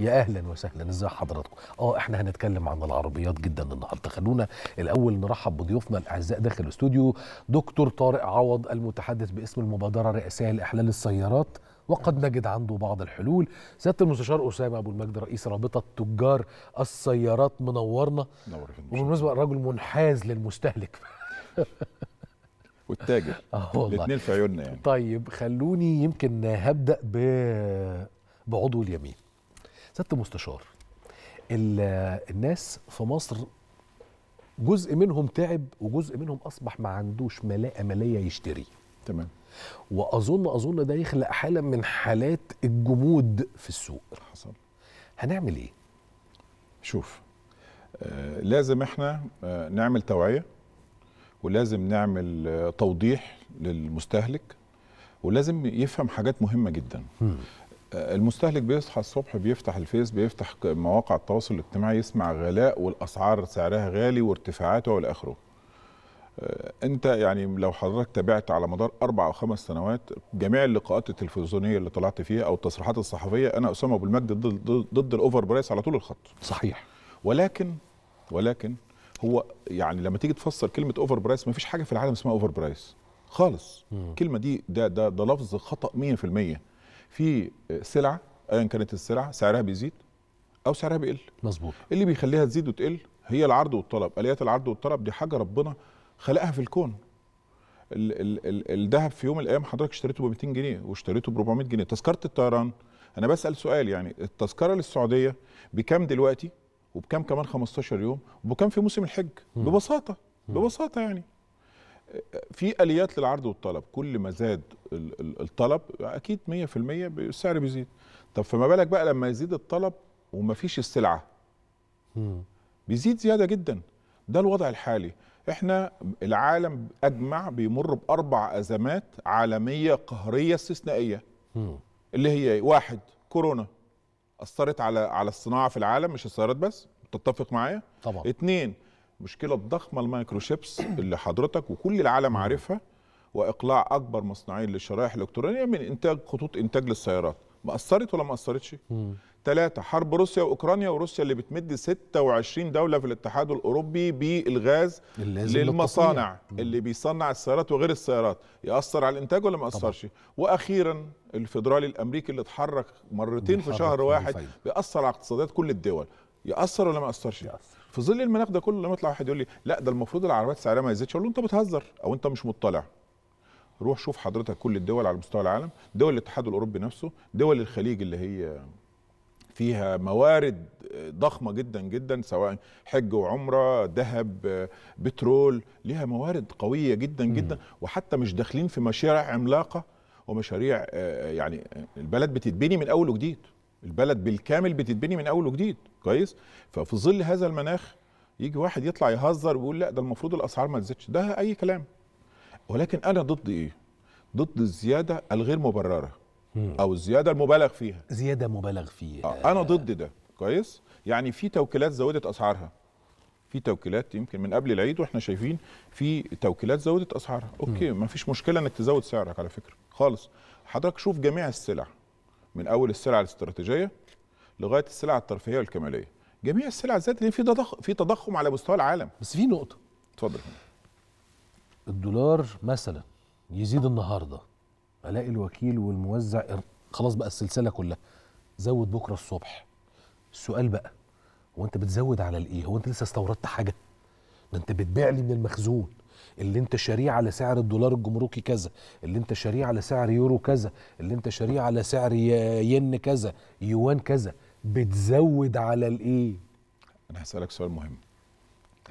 يا اهلا وسهلا ازي حضراتكم اه احنا هنتكلم عن العربيات جدا النهارده خلونا الاول نرحب بضيوفنا الاعزاء داخل الاستوديو دكتور طارق عوض المتحدث باسم المبادره الرئاسيه لاحلال السيارات وقد نجد عنده بعض الحلول سياده المستشار اسامه ابو المجد رئيس رابطه تجار السيارات منورنا وبالمناسبه رجل منحاز للمستهلك والتاجر اه والله الاثنين في عيوننا يعني طيب خلوني يمكن هبدا ب بعضو اليمين سياده المستشار الناس في مصر جزء منهم تعب وجزء منهم اصبح ما عندوش ملاءه ماليه يشتري تمام واظن اظن ده يخلق حاله من حالات الجمود في السوق إيه حصل هنعمل ايه شوف آه لازم احنا آه نعمل توعيه ولازم نعمل آه توضيح للمستهلك ولازم يفهم حاجات مهمه جدا المستهلك بيصحى الصبح بيفتح الفيس بيفتح مواقع التواصل الاجتماعي يسمع غلاء والاسعار سعرها غالي وارتفاعاتها والى اخره. آه، انت يعني لو حضرتك تابعت على مدار اربع او خمس سنوات جميع اللقاءات التلفزيونيه اللي طلعت فيها او التصريحات الصحفيه انا اسامه ابو المجد ضد, ضد الاوفر برايس على طول الخط. صحيح. ولكن ولكن هو يعني لما تيجي تفسر كلمه اوفر برايس ما فيش حاجه في العالم اسمها اوفر برايس خالص. الكلمه دي ده ده ده لفظ خطا 100%. في سلعه ايا كانت السلعه سعرها بيزيد او سعرها بيقل مظبوط اللي بيخليها تزيد وتقل هي العرض والطلب اليات العرض والطلب دي حاجه ربنا خلقها في الكون الذهب في يوم من الايام حضرتك اشتريته ب 200 جنيه واشتريته ب 400 جنيه تذكره الطيران انا بسال سؤال يعني التذكره للسعوديه بكام دلوقتي وبكام كمان 15 يوم وبكام في موسم الحج ببساطه ببساطه يعني في اليات للعرض والطلب كل ما زاد الطلب اكيد 100% السعر بيزيد طب فما بالك بقى لما يزيد الطلب وما فيش السلعه بيزيد زياده جدا ده الوضع الحالي احنا العالم اجمع بيمر باربع ازمات عالميه قهريه استثنائيه اللي هي واحد كورونا اثرت على على الصناعه في العالم مش السيارات بس تتفق معايا طبعا اتنين المشكله الضخمه المايكروشيبس اللي حضرتك وكل العالم عارفها واقلاع اكبر مصنعين للشرائح الالكترونيه من انتاج خطوط انتاج للسيارات ما اثرت ولا ما اثرتش ثلاثة حرب روسيا واوكرانيا وروسيا اللي بتمد 26 دوله في الاتحاد الاوروبي بالغاز للمصانع للتصنيع. اللي بيصنع السيارات وغير السيارات ياثر على الانتاج ولا ما اثرش واخيرا الفيدرالي الامريكي اللي اتحرك مرتين في شهر واحد بياثر على اقتصادات كل الدول ياثر ولا ما اثرش ياثر في ظل المناخ ده كله لما يطلع واحد يقول لي لا ده المفروض العربيات سعرها ما يزيدش اقول له انت بتهزر او انت مش مطلع روح شوف حضرتك كل الدول على مستوى العالم دول الاتحاد الاوروبي نفسه دول الخليج اللي هي فيها موارد ضخمه جدا جدا سواء حج وعمره ذهب بترول ليها موارد قويه جدا جدا وحتى مش داخلين في مشاريع عملاقه ومشاريع آه، يعني البلد بتتبني من اول وجديد البلد بالكامل بتتبني من اول وجديد كويس ففي ظل هذا المناخ يجي واحد يطلع يهزر ويقول لا ده المفروض الاسعار ما تزيدش ده اي كلام ولكن انا ضد ايه ضد الزياده الغير مبرره او الزياده المبالغ فيها زياده مبالغ فيها آه انا ضد ده كويس يعني في توكيلات زودت اسعارها في توكيلات يمكن من قبل العيد واحنا شايفين في توكيلات زودت اسعارها اوكي ما فيش مشكله انك تزود سعرك على فكره خالص حضرتك شوف جميع السلع من اول السلع الاستراتيجيه لغايه السلع الترفيهيه والكماليه جميع السلع ذات في تضخم في تضخم على مستوى العالم بس في نقطه اتفضل الدولار مثلا يزيد النهارده الاقي الوكيل والموزع خلاص بقى السلسله كلها زود بكره الصبح السؤال بقى هو انت بتزود على الايه هو انت لسه استوردت حاجه ده انت بتبيع لي من المخزون اللي انت شاريه على سعر الدولار الجمركي كذا اللي انت شاريه على سعر يورو كذا اللي انت شاريه على سعر ين كذا يوان كذا بتزود على الايه انا هسالك سؤال مهم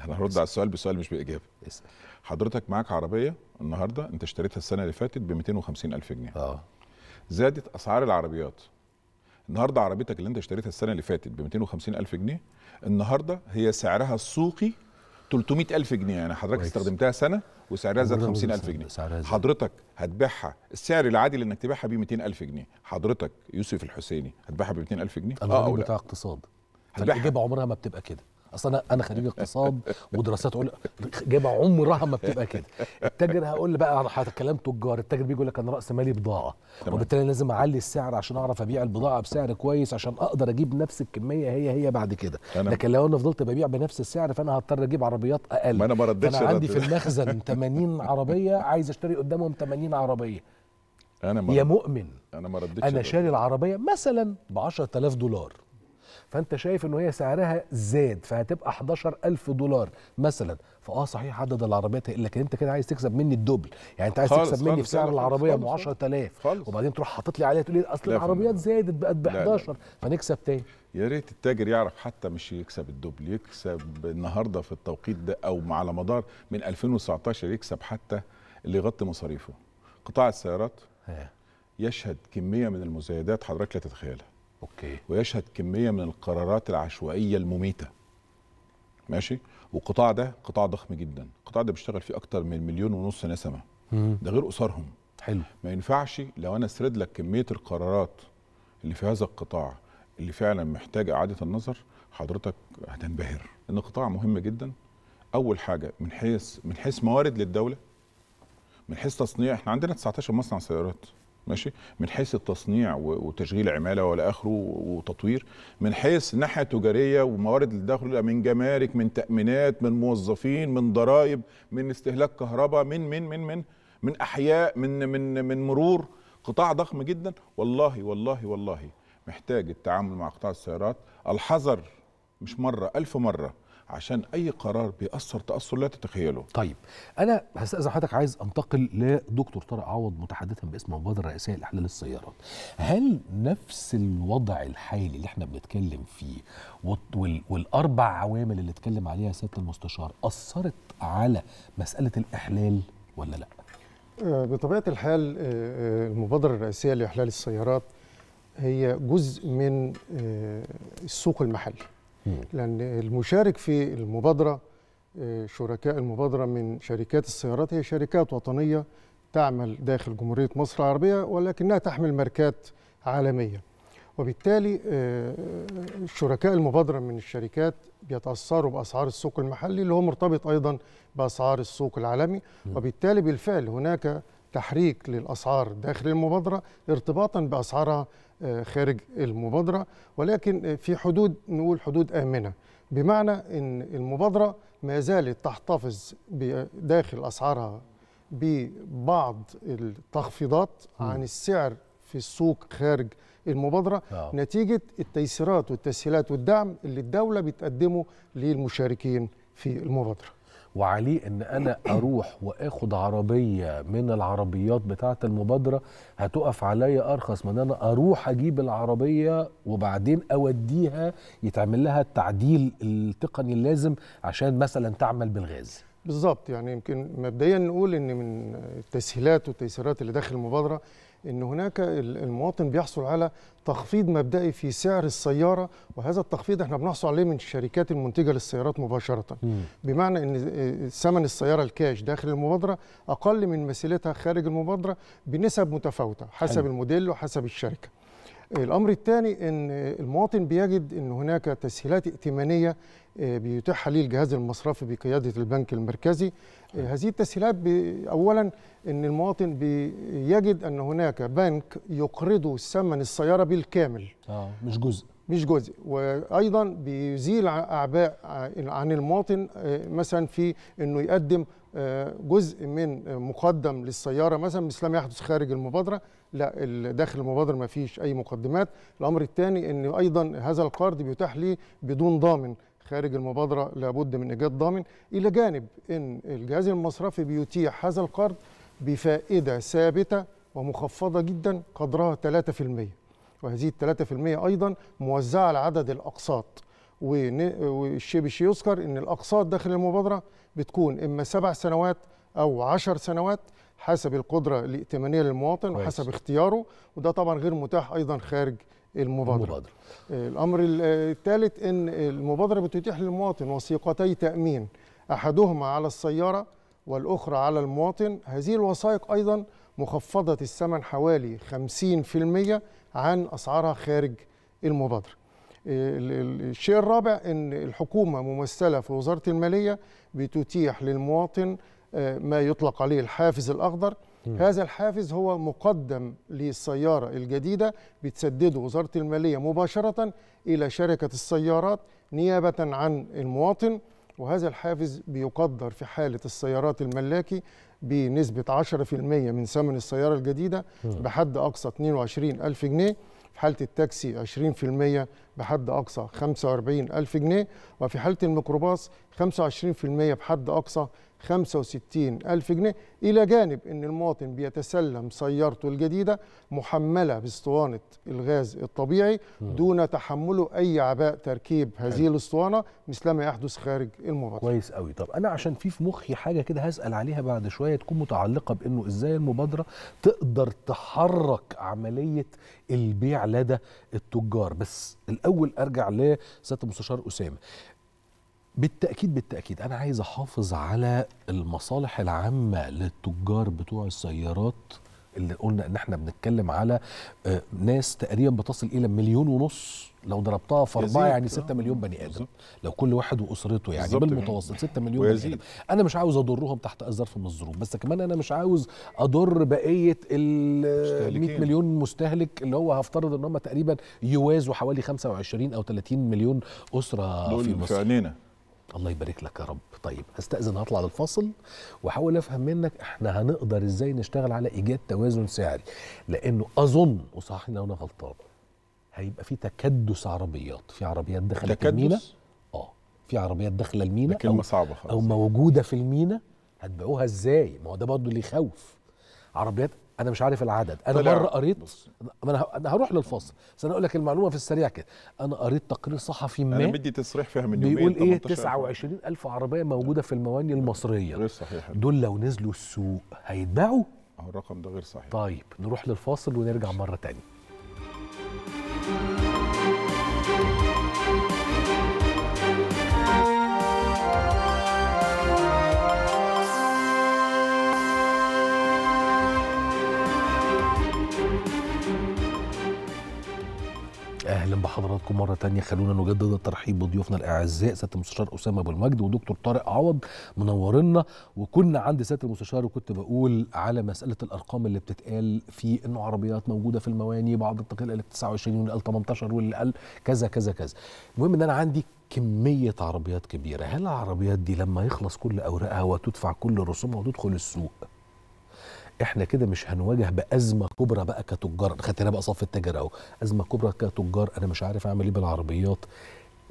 انا هرد على السؤال بسؤال مش باجابه اسأل. حضرتك معاك عربيه النهارده انت اشتريتها السنه اللي فاتت ب 250 الف جنيه اه زادت اسعار العربيات النهارده عربيتك اللي انت اشتريتها السنه اللي فاتت ب 250 الف جنيه النهارده هي سعرها السوقي 300000 جنيه يعني حضرتك ويكس. استخدمتها سنه وسعرها زاد 50000 جنيه حضرتك هتبيعها السعر العادي اللي انك تبيعها 200 200000 جنيه حضرتك يوسف الحسيني هتبيعها ب 200000 جنيه انا اه او بتاع اقتصاد هتبيعها عمرها ما بتبقى كده اصل انا انا خريج اقتصاد ودراسات اقول جايبه عمرها ما بتبقى كده التاجر هقول بقى انا هتكلم تجار التاجر بيقول لك انا راس مالي بضاعه وبالتالي لازم اعلي السعر عشان اعرف ابيع البضاعه بسعر كويس عشان اقدر اجيب نفس الكميه هي هي بعد كده لكن لو انا فضلت ببيع بنفس السعر فانا هضطر اجيب عربيات اقل ما انا ما انا عندي في المخزن 80 عربيه عايز اشتري قدامهم 80 عربيه انا ما يا مؤمن انا ما انا شاري العربيه مثلا ب 10000 دولار فانت شايف ان هي سعرها زاد فهتبقى 11000 دولار مثلا فاه صحيح عدد العربيات لكن انت كده عايز تكسب مني الدبل يعني انت عايز تكسب مني في سعر العربيه ب 10000 وبعدين تروح حاطط لي عليها تقول لي اصل العربيات زادت بقت ب 11 فنكسب تاني يا ريت التاجر يعرف حتى مش يكسب الدبل يكسب النهارده في التوقيت ده او على مدار من 2019 يكسب حتى اللي يغطي مصاريفه قطاع السيارات يشهد كميه من المزايدات حضرتك لا تتخيلها اوكي ويشهد كميه من القرارات العشوائيه المميته ماشي والقطاع ده قطاع ضخم جدا القطاع ده بيشتغل فيه اكتر من مليون ونص نسمه ده غير اسرهم حلو ما ينفعش لو انا اسرد لك كميه القرارات اللي في هذا القطاع اللي فعلا محتاج اعاده النظر حضرتك هتنبهر ان قطاع مهم جدا اول حاجه من حيث من حيث موارد للدوله من حيث تصنيع احنا عندنا 19 مصنع سيارات ماشي من حيث التصنيع وتشغيل عماله والى اخره وتطوير من حيث ناحيه تجاريه وموارد الدخل من جمارك من تامينات من موظفين من ضرائب من استهلاك كهرباء من من من من من احياء من من من مرور قطاع ضخم جدا والله والله والله محتاج التعامل مع قطاع السيارات الحذر مش مره ألف مره عشان اي قرار بيأثر تأثر لا تتخيله طيب انا هستأذن حضرتك عايز انتقل لدكتور طارق عوض متحدثا باسم المبادره الرئاسيه لاحلال السيارات هل نفس الوضع الحالي اللي احنا بنتكلم فيه والاربع عوامل اللي اتكلم عليها سياده المستشار اثرت على مساله الاحلال ولا لا آه، بطبيعه الحال آه، آه، المبادره الرئاسيه لاحلال السيارات هي جزء من السوق المحلي لأن المشارك في المبادرة آه، شركاء المبادرة من شركات السيارات هي شركات وطنية تعمل داخل جمهورية مصر العربية ولكنها تحمل ماركات عالمية وبالتالي آه، شركاء المبادرة من الشركات بيتأثروا بأسعار السوق المحلي اللي هو مرتبط أيضا بأسعار السوق العالمي وبالتالي بالفعل هناك تحريك للأسعار داخل المبادرة ارتباطا بأسعارها آه، خارج المبادرة ولكن آه، في حدود نقول حدود آمنة بمعنى أن المبادرة ما زالت تحتفظ داخل أسعارها ببعض التخفيضات عن السعر في السوق خارج المبادرة نعم. نتيجة التيسيرات والتسهيلات والدعم اللي الدولة بتقدمه للمشاركين في المبادرة وعليه ان انا اروح واخد عربيه من العربيات بتاعه المبادره هتقف عليا ارخص من انا اروح اجيب العربيه وبعدين اوديها يتعمل لها التعديل التقني اللازم عشان مثلا تعمل بالغاز بالظبط يعني يمكن مبدئيا نقول ان من التسهيلات والتيسيرات اللي داخل المبادره ان هناك المواطن بيحصل على تخفيض مبدئي في سعر السياره وهذا التخفيض احنا بنحصل عليه من الشركات المنتجه للسيارات مباشره م. بمعنى ان ثمن السياره الكاش داخل المبادره اقل من مثيلتها خارج المبادره بنسب متفاوته حسب حلو. الموديل وحسب الشركه الامر الثاني ان المواطن بيجد ان هناك تسهيلات ائتمانيه آه، بيتاحها ليه الجهاز المصرفي بقياده البنك المركزي آه، أيوة. هذه التسهيلات اولا ان المواطن بيجد ان هناك بنك يقرضه ثمن السياره بالكامل اه مش جزء مش جزء وايضا بيزيل اعباء عن المواطن آه، مثلا في انه يقدم آه، جزء من مقدم للسياره مثلا مثل ما يحدث خارج المبادره لا داخل المبادره ما فيش اي مقدمات الامر الثاني ان ايضا هذا القرض بيتاح لي بدون ضامن خارج المبادره لابد من ايجاد ضامن الى جانب ان الجهاز المصرفي بيتيح هذا القرض بفائده ثابته ومخفضه جدا قدرها 3% وهذه ال 3% أيضا موزعة على عدد الأقساط والشيء بالشيء يذكر أن الأقساط داخل المبادرة بتكون إما سبع سنوات أو عشر سنوات حسب القدرة الائتمانية للمواطن كويس. وحسب اختياره وده طبعا غير متاح أيضا خارج المبادرة, المبادرة. الأمر الثالث أن المبادرة بتتيح للمواطن وثيقتي تأمين أحدهما على السيارة والأخرى على المواطن هذه الوثائق أيضا مخفضة الثمن حوالي 50% عن أسعارها خارج المبادرة الشيء الرابع أن الحكومة ممثلة في وزارة المالية بتتيح للمواطن آه، ما يطلق عليه الحافز الأخضر هذا الحافز هو مقدم للسيارة الجديدة بتسدده وزارة المالية مباشرة إلى شركة السيارات نيابة عن المواطن وهذا الحافز بيقدر في حالة السيارات الملاكي بنسبة 10% من ثمن السيارة الجديدة بحد أقصى 22 ألف جنيه في حالة التاكسي 20% بحد أقصى 45 ألف جنيه وفي حالة الميكروباص 25% بحد أقصى 65 ألف جنيه إلى جانب أن المواطن بيتسلم سيارته الجديدة محملة باسطوانة الغاز الطبيعي دون تحمله أي عباء تركيب هذه الاسطوانة مثلما يحدث خارج المبادرة كويس قوي طب أنا عشان في في مخي حاجة كده هسأل عليها بعد شوية تكون متعلقة بأنه إزاي المبادرة تقدر تحرك عملية البيع لدى التجار بس الاول ارجع لسياده المستشار اسامه بالتاكيد بالتاكيد انا عايز احافظ على المصالح العامه للتجار بتوع السيارات اللي قلنا ان احنا بنتكلم على آه، ناس تقريبا بتصل الى مليون ونص لو ضربتها في اربعه يعني 6 مليون بني ادم لو كل واحد واسرته يعني بالمتوسط 6 مليون ويزيد. بني ادم انا مش عاوز اضرهم تحت اي ظرف من الظروف بس كمان انا مش عاوز اضر بقيه ال 100 مليون مستهلك اللي هو هفترض ان هم تقريبا يوازوا حوالي 25 او 30 مليون اسره في مصر الله يبارك لك يا رب طيب هستأذن هطلع للفاصل واحاول افهم منك احنا هنقدر ازاي نشتغل على ايجاد توازن سعري لانه اظن وصححني لو انا غلطان هيبقى في تكدس عربيات في عربيات دخلت المينا اه في عربيات داخله المينا كلمه صعبه خالص او موجوده في المينا هتبيعوها ازاي ما هو ده برضه اللي يخوف عربيات انا مش عارف العدد انا مره قريت بص. انا هروح للفاصل بس انا اقول لك المعلومه في السريع كده انا قريت تقرير صحفي ما انا مدي تصريح فيها من يومين بيقول ايه 29000 عربيه موجوده في المواني المصريه غير صحيح دول لو نزلوا السوق هيتباعوا الرقم ده غير صحيح طيب نروح للفاصل ونرجع مره تانية حضراتكم مره تانية خلونا نجدد الترحيب بضيوفنا الاعزاء سياده المستشار اسامه ابو المجد ودكتور طارق عوض منورنا وكنا عند سياده المستشار وكنت بقول على مساله الارقام اللي بتتقال في انه عربيات موجوده في المواني بعض التقرير قال 29 واللي قال 18 واللي قال كذا كذا كذا المهم ان انا عندي كمية عربيات كبيرة هل العربيات دي لما يخلص كل أوراقها وتدفع كل رسومها وتدخل السوق احنا كده مش هنواجه بازمه كبرى بقى كتجار خدتنا بقى صف التاجر اهو ازمه كبرى كتجار انا مش عارف اعمل ايه بالعربيات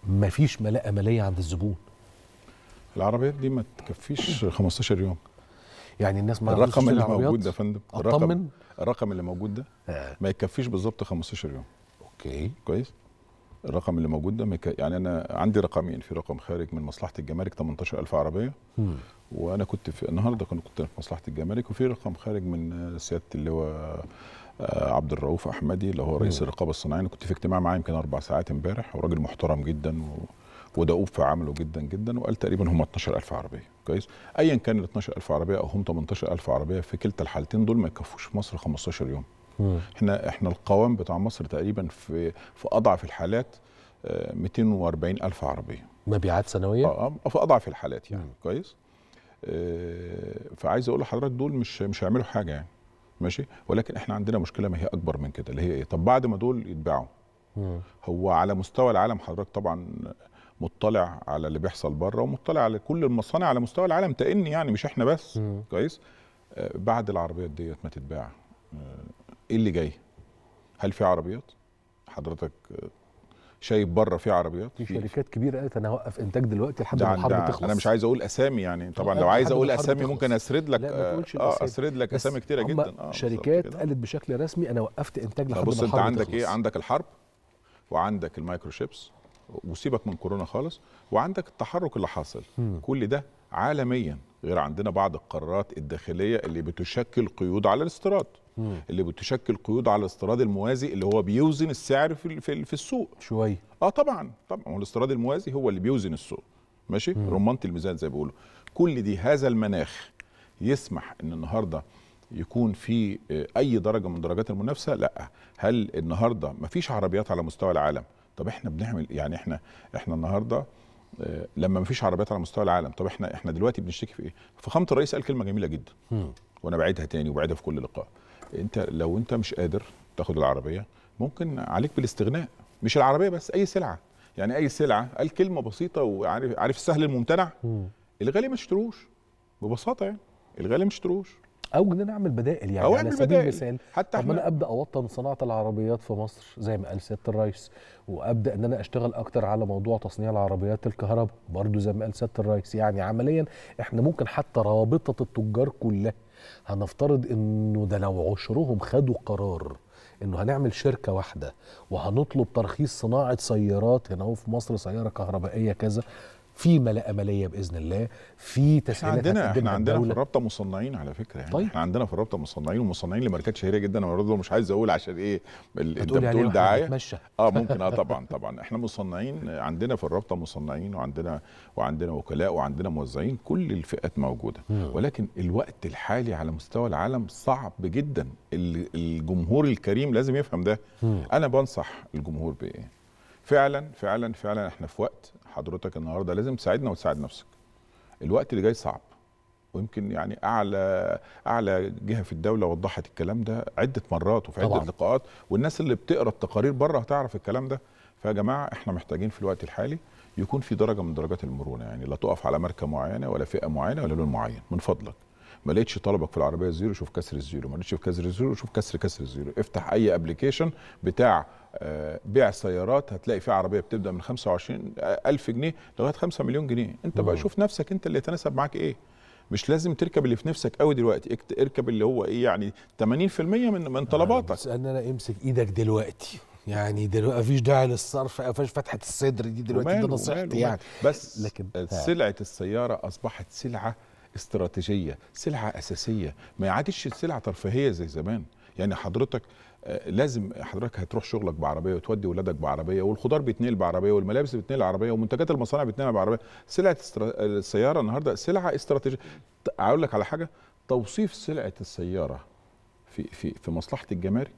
مفيش ملاءه ماليه عند الزبون العربيات دي ما تكفيش 15 يوم يعني الناس ما الرقم اللي موجود ده يا فندم الرقم الرقم اللي موجود ده آه. ما يكفيش بالظبط 15 يوم اوكي كويس الرقم اللي موجود ده مك... يعني انا عندي رقمين في رقم خارج من مصلحه الجمارك 18000 عربيه وانا كنت في النهارده كنت في مصلحه الجمارك وفي رقم خارج من سياده اللواء آه، عبد الرؤوف احمدي اللي هو رئيس الرقابه الصناعيه انا كنت في اجتماع معاه يمكن اربع ساعات امبارح وراجل محترم جدا و... ودؤوب في عمله جدا جدا وقال تقريبا هم 12000 عربيه كويس ايا كان ال 12000 عربيه او هم 18000 عربيه في كلتا الحالتين دول ما يكفوش في مصر 15 يوم احنا احنا القوام بتاع مصر تقريبا في في اضعف الحالات 240 آه، الف عربيه مبيعات سنويه آه،, اه في اضعف الحالات يعني مم. كويس آه فعايز اقول لحضرتك دول مش مش هيعملوا حاجه يعني ماشي ولكن احنا عندنا مشكله ما هي اكبر من كده اللي هي ايه طب بعد ما دول يتباعوا هو على مستوى العالم حضرتك طبعا مطلع على اللي بيحصل بره ومطلع على كل المصانع على مستوى العالم تأني يعني مش احنا بس مم. كويس آه، بعد العربيات ديت ما تتباع ايه اللي جاي؟ هل في عربيات؟ حضرتك شايف بره في عربيات في شركات كبيره قالت انا هوقف انتاج دلوقتي لحد ما الحرب تخلص انا مش عايز اقول اسامي يعني طبعا لو عايز اقول اسامي ممكن اسرد لك اه, آه، اسرد لك اسامي كتيره جدا اه شركات قالت بشكل رسمي انا وقفت انتاج لحد ما الحرب بص انت عندك إيه؟ تخلص. ايه عندك الحرب وعندك المايكروشيبس وسيبك من كورونا خالص وعندك التحرك اللي حاصل م. كل ده عالميا غير عندنا بعض القرارات الداخليه اللي بتشكل قيود على الاستيراد اللي بتشكل قيود على الاستيراد الموازي اللي هو بيوزن السعر في في السوق شويه اه طبعا طبعا هو الاستيراد الموازي هو اللي بيوزن السوق ماشي مم. رمانه الميزان زي ما بيقولوا كل دي هذا المناخ يسمح ان النهارده يكون في آه، اي درجه من درجات المنافسه لا هل النهارده مفيش عربيات على مستوى العالم طب احنا بنعمل يعني احنا احنا النهارده آه، لما مفيش عربيات على مستوى العالم طب احنا احنا دلوقتي بنشتكي في ايه فخامه الرئيس قال كلمه جميله جدا وانا بعيدها تاني وبعيدها في كل لقاء انت لو انت مش قادر تاخد العربيه ممكن عليك بالاستغناء مش العربيه بس اي سلعه يعني اي سلعه قال كلمه بسيطه وعارف عارف السهل الممتنع الغالي ما اشتروش ببساطه يعني الغالي ما اشتروش او ان انا اعمل بدائل يعني أو على سبيل بدائل. المثال حتى طب انا ابدا اوطن صناعه العربيات في مصر زي ما قال سياده الرئيس وابدا ان انا اشتغل اكتر على موضوع تصنيع العربيات الكهرباء برضو زي ما قال سياده الرئيس يعني عمليا احنا ممكن حتى رابطه التجار كلها هنفترض انه ده لو عشرهم خدوا قرار انه هنعمل شركه واحده وهنطلب ترخيص صناعه سيارات هنا في مصر سياره كهربائيه كذا في ملاءة مالية باذن الله في تسهيلات عندنا احنا عندنا في الرابطه مصنعين على فكره يعني طيب. احنا عندنا في الرابطه مصنعين ومصنعين لماركات شهيره جدا انا برضه مش عايز اقول عشان ايه انت يعني بتقول دعايه اه ممكن اه طبعا طبعا احنا مصنعين عندنا في الرابطه مصنعين وعندنا وعندنا وكلاء وعندنا موزعين كل الفئات موجوده مم. ولكن الوقت الحالي على مستوى العالم صعب جدا الجمهور الكريم لازم يفهم ده مم. انا بنصح الجمهور بايه فعلا فعلا فعلا احنا في وقت حضرتك النهارده لازم تساعدنا وتساعد نفسك الوقت اللي جاي صعب ويمكن يعني اعلى اعلى جهه في الدوله وضحت الكلام ده عده مرات وفي طبعا. عده لقاءات والناس اللي بتقرا التقارير بره هتعرف الكلام ده فيا جماعه احنا محتاجين في الوقت الحالي يكون في درجه من درجات المرونه يعني لا تقف على ماركه معينه ولا فئه معينه ولا لون معين من فضلك ما لقيتش طلبك في العربيه زيرو شوف كسر الزيرو ما لقيتش في كسر الزيرو شوف كسر كسر الزيرو افتح اي ابلكيشن بتاع آه، بيع سيارات هتلاقي فيه عربيه بتبدا من 25 الف جنيه لغايه 5 مليون جنيه انت بقى شوف نفسك انت اللي يتناسب معاك ايه مش لازم تركب اللي في نفسك قوي دلوقتي اركب اللي هو ايه يعني 80% من من طلباتك بس ان انا امسك ايدك دلوقتي يعني دلوقتي مفيش داعي للصرف مفيش فتحه الصدر دي دلوقتي ده نصيحتي يعني بس لكن سلعه السياره اصبحت سلعه استراتيجيه سلعه اساسيه ما عادش سلعه ترفيهيه زي زمان يعني حضرتك آه، لازم حضرتك هتروح شغلك بعربيه وتودي ولادك بعربيه والخضار بيتنقل بعربيه والملابس بتنقل بعربيه ومنتجات المصانع بتنقل بعربيه سلعه استر... السياره النهارده سلعه استراتيجيه اقول لك على حاجه توصيف سلعه السياره في في في مصلحه الجمارك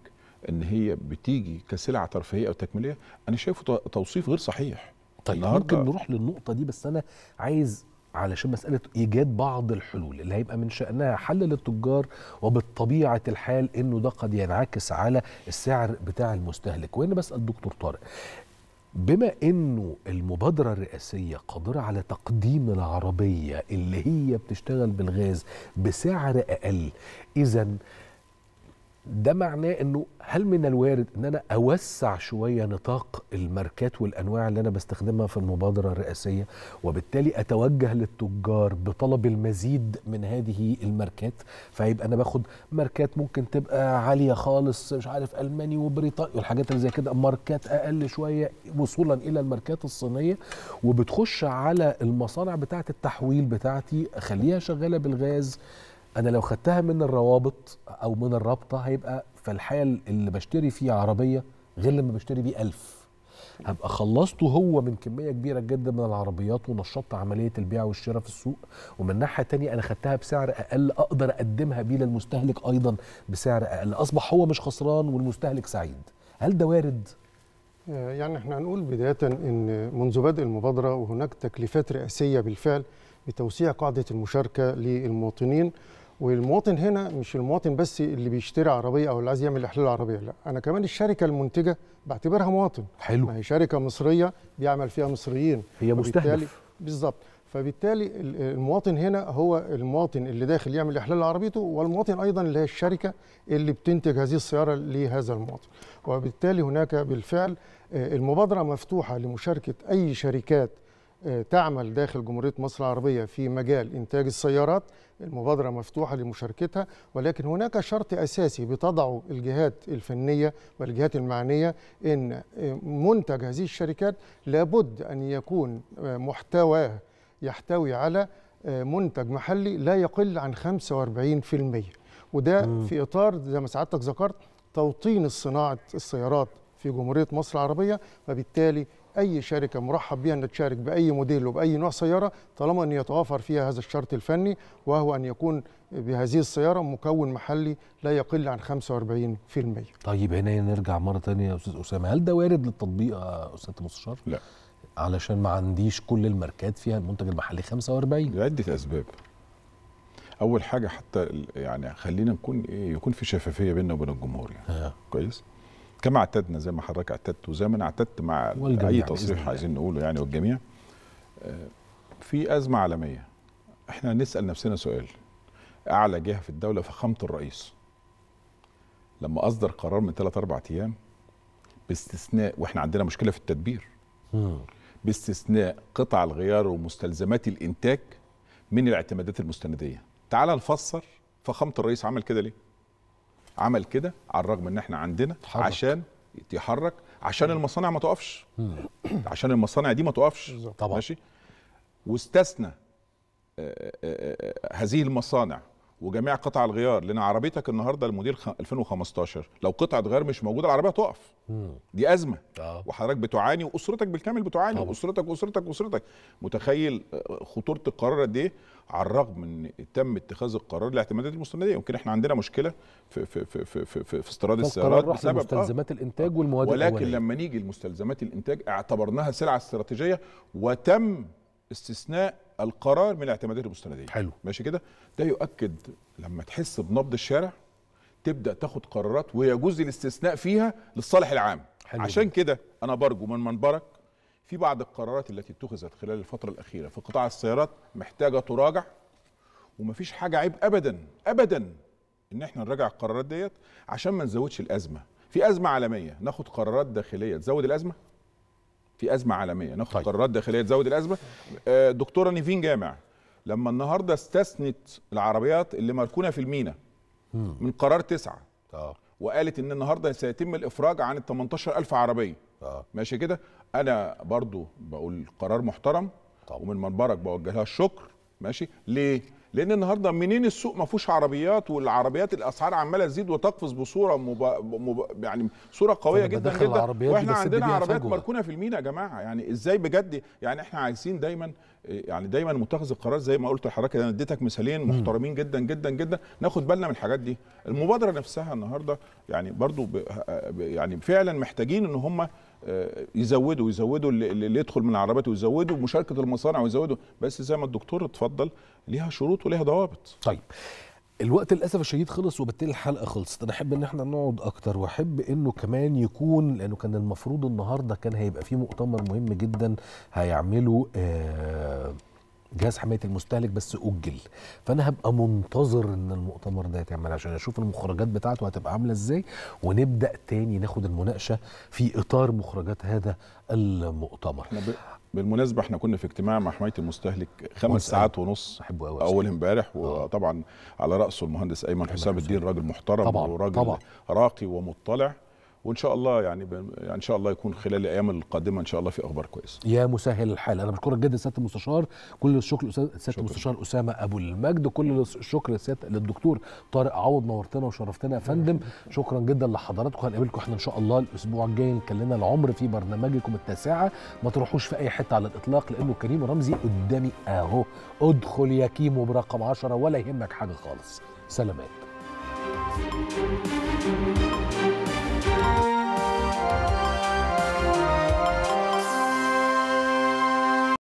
ان هي بتيجي كسلعه ترفيهيه او تكميليه انا شايفه توصيف غير صحيح طيب ممكن نروح للنقطه دي بس انا عايز علشان مسألة إيجاد بعض الحلول اللي هيبقى من شأنها حل للتجار وبالطبيعة الحال أنه ده قد ينعكس على السعر بتاع المستهلك وإن بسأل الدكتور طارق بما انه المبادره الرئاسيه قادره على تقديم العربيه اللي هي بتشتغل بالغاز بسعر اقل اذا ده معناه انه هل من الوارد ان انا اوسع شويه نطاق الماركات والانواع اللي انا بستخدمها في المبادره الرئاسيه وبالتالي اتوجه للتجار بطلب المزيد من هذه الماركات فيبقى انا باخد ماركات ممكن تبقى عاليه خالص مش عارف الماني وبريطاني والحاجات اللي زي كده ماركات اقل شويه وصولا الى الماركات الصينيه وبتخش على المصانع بتاعه التحويل بتاعتي اخليها شغاله بالغاز انا لو خدتها من الروابط او من الرابطه هيبقى في الحال اللي بشتري فيه عربيه غير لما بشتري بيه ألف هبقى خلصته هو من كميه كبيره جدا من العربيات ونشطت عمليه البيع والشراء في السوق ومن ناحيه تانية انا خدتها بسعر اقل اقدر اقدمها بيه للمستهلك ايضا بسعر اقل اصبح هو مش خسران والمستهلك سعيد هل ده وارد يعني احنا هنقول بدايه ان منذ بدء المبادره وهناك تكليفات رئاسيه بالفعل بتوسيع قاعده المشاركه للمواطنين والمواطن هنا مش المواطن بس اللي بيشتري عربيه او اللي عايز يعمل احلال عربيه لا انا كمان الشركه المنتجه بعتبرها مواطن حلو ما هي شركه مصريه بيعمل فيها مصريين هي مستهدف بالظبط فبالتالي المواطن هنا هو المواطن اللي داخل يعمل احلال عربيته والمواطن ايضا اللي هي الشركه اللي بتنتج هذه السياره لهذا المواطن وبالتالي هناك بالفعل آه، المبادره مفتوحه لمشاركه اي شركات تعمل داخل جمهورية مصر العربية في مجال إنتاج السيارات المبادرة مفتوحة لمشاركتها ولكن هناك شرط أساسي بتضعه الجهات الفنية والجهات المعنية إن منتج هذه الشركات لابد أن يكون محتواه يحتوي على منتج محلي لا يقل عن 45% وده م. في إطار زي ما سعادتك ذكرت توطين صناعة السيارات في جمهورية مصر العربية وبالتالي اي شركه مرحب بها ان تشارك باي موديل وباي نوع سياره طالما ان يتوافر فيها هذا الشرط الفني وهو ان يكون بهذه السياره مكون محلي لا يقل عن 45% طيب هنا نرجع مره ثانيه يا استاذ اسامه هل ده وارد للتطبيق يا استاذ المستشار لا علشان ما عنديش كل الماركات فيها المنتج المحلي 45 لعده اسباب اول حاجه حتى يعني خلينا نكون ايه يكون في شفافيه بيننا وبين الجمهور يعني آه. كويس كما اعتدنا زي ما حضرتك اعتدت وزي ما انا اعتدت مع اي تصريح عايزين نقوله يعني والجميع آه، في ازمه عالميه احنا نسال نفسنا سؤال اعلى جهه في الدوله فخامه الرئيس لما اصدر قرار من ثلاث اربع ايام باستثناء واحنا عندنا مشكله في التدبير باستثناء قطع الغيار ومستلزمات الانتاج من الاعتمادات المستنديه تعال نفسر فخامه الرئيس عمل كده ليه عمل كده على الرغم ان احنا عندنا تحرك. عشان يتحرك عشان مم. المصانع ما تقفش عشان المصانع دي ما تقفش طبعا ماشي واستثنى آه، آه، آه، هذه المصانع وجميع قطع الغيار لان عربيتك النهارده الموديل 2015 لو قطعه غيار مش موجوده العربيه هتقف دي ازمه آه. وحضرتك بتعاني واسرتك بالكامل بتعاني واسرتك واسرتك واسرتك متخيل آه، خطوره القرار قد ايه على الرغم من تم اتخاذ القرار لاعتمادات المستنديه يمكن احنا عندنا مشكله في في في في في, في استيراد السيارات بسبب آه، مستلزمات آه. الانتاج والمواد ولكن الأولية. لما نيجي لمستلزمات الانتاج اعتبرناها سلعه استراتيجيه وتم استثناء القرار من الاعتمادات المستنديه حلو ماشي كده ده يؤكد لما تحس بنبض الشارع تبدا تاخد قرارات ويجوز الاستثناء فيها للصالح العام حلو عشان كده انا برجو من منبرك في بعض القرارات التي اتخذت خلال الفتره الاخيره في قطاع السيارات محتاجه تراجع ومفيش حاجه عيب ابدا ابدا ان احنا نراجع القرارات ديت عشان ما نزودش الازمه في ازمه عالميه ناخد قرارات داخليه تزود الازمه في ازمه عالميه ناخد طيب. قرارات داخليه تزود الازمه آه، دكتوره نيفين جامع لما النهارده استثنت العربيات اللي مركونه في المينا من قرار تسعة آه. وقالت ان النهارده سيتم الافراج عن ال 18000 عربيه آه. ماشي كده انا برضو بقول قرار محترم طبعا. ومن منبرك بوجه لها الشكر ماشي ليه لان النهارده منين السوق ما فيهوش عربيات والعربيات الاسعار عماله تزيد وتقفز بصوره مبا... مبا... يعني صوره قويه جدا جدا واحنا عندنا عربيات مركونه في المينا يا جماعه يعني ازاي بجد يعني احنا عايزين دايما يعني دايما متخذ القرار زي ما قلت لحضرتك انا اديتك مثالين محترمين جدا جدا جدا ناخد بالنا من الحاجات دي المبادره نفسها النهارده يعني برضو ب... يعني فعلا محتاجين ان هم آه، يزودوا يزودوا اللي يدخل من العربيات ويزودوا مشاركه المصانع ويزودوا بس زي ما الدكتور اتفضل ليها شروط وليها ضوابط طيب الوقت للاسف الشديد خلص وبالتالي الحلقه خلصت انا احب ان احنا نقعد اكتر واحب انه كمان يكون لانه كان المفروض النهارده كان هيبقى في مؤتمر مهم جدا هيعمله آه جهاز حمايه المستهلك بس اجل فانا هبقى منتظر ان المؤتمر ده يتعمل عشان اشوف المخرجات بتاعته هتبقى عامله ازاي ونبدا تاني ناخد المناقشه في اطار مخرجات هذا المؤتمر بالمناسبه احنا كنا في اجتماع مع حمايه المستهلك خمس ساعات ونص اول امبارح آه. وطبعا على راسه المهندس ايمن حسام الدين راجل محترم طبعا وراجل طبعا راقي ومطلع وان شاء الله يعني, يعني ان شاء الله يكون خلال الايام القادمه ان شاء الله في اخبار كويسه. يا مسهل الحال انا بشكرك جدا سياده المستشار كل الشكر سياده المستشار اسامه ابو المجد كل الشكر للدكتور طارق عوض نورتنا وشرفتنا يا فندم شكرا جدا لحضراتكم هنقابلكم احنا ان شاء الله الاسبوع الجاي نكلمنا العمر في برنامجكم التاسعه ما تروحوش في اي حته على الاطلاق لانه كريم رمزي قدامي اهو ادخل يا كيمو برقم 10 ولا يهمك حاجه خالص سلامات.